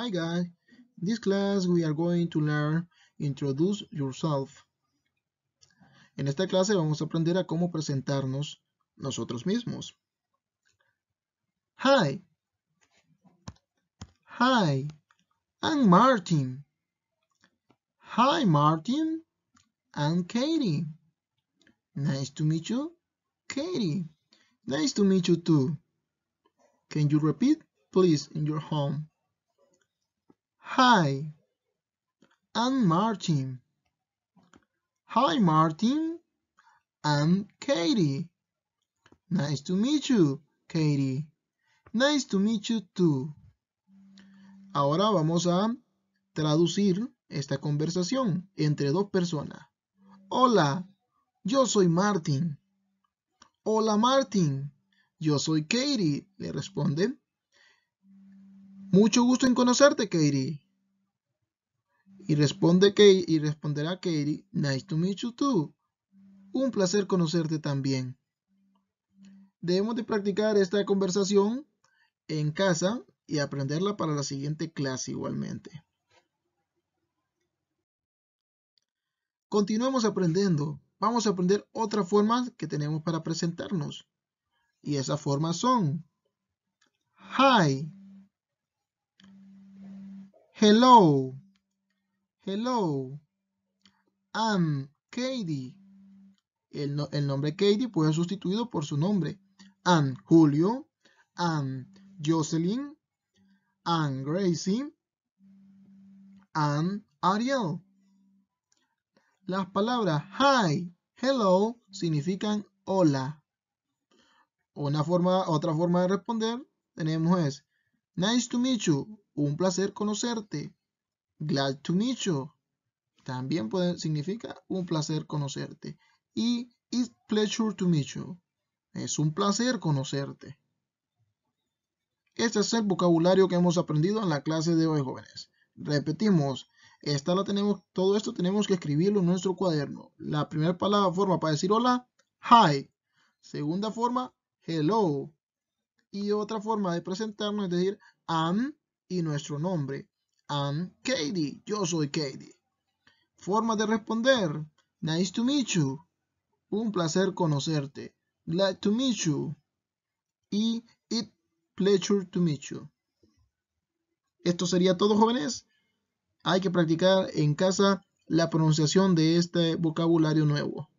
Hi guys, in this class we are going to learn Introduce Yourself. En esta clase vamos a aprender a cómo presentarnos nosotros mismos. Hi. Hi, I'm Martin. Hi Martin, I'm Katie. Nice to meet you, Katie. Nice to meet you too. Can you repeat, please, in your home? Hi, I'm Martin. Hi, Martin. I'm Katie. Nice to meet you, Katie. Nice to meet you too. Ahora vamos a traducir esta conversación entre dos personas. Hola, yo soy Martin. Hola, Martin. Yo soy Katie, le responde. Mucho gusto en conocerte, Katie. Y responde Katie, y responderá Katie, nice to meet you too. Un placer conocerte también. Debemos de practicar esta conversación en casa y aprenderla para la siguiente clase igualmente. Continuemos aprendiendo. Vamos a aprender otras formas que tenemos para presentarnos. Y esas formas son Hi, Hello. Hello. I'm Katie. El, nombre Katie puede ser sustituido por su nombre. I'm Julio. I'm Jocelyn. I'm Gracie. I'm Ariel. Las palabras hi, hello significan hola. Una forma, otra forma de responder tenemos es nice to meet you un placer conocerte. Glad to meet you. También puede, significa un placer conocerte. Y it's pleasure to meet you. Es un placer conocerte. Este es el vocabulario que hemos aprendido en la clase de hoy, jóvenes. Repetimos, esta tenemos, todo esto tenemos que escribirlo en nuestro cuaderno. La primera palabra, forma para decir hola, hi. Segunda forma, hello. Y otra forma de presentarnos es decir, I'm y nuestro nombre. I'm Katie. Yo soy Katie. Forma de responder. Nice to meet you. Un placer conocerte. Glad to meet you. Y it pleasure to meet you. Esto sería todo, jóvenes. Hay que practicar en casa la pronunciación de este vocabulario nuevo.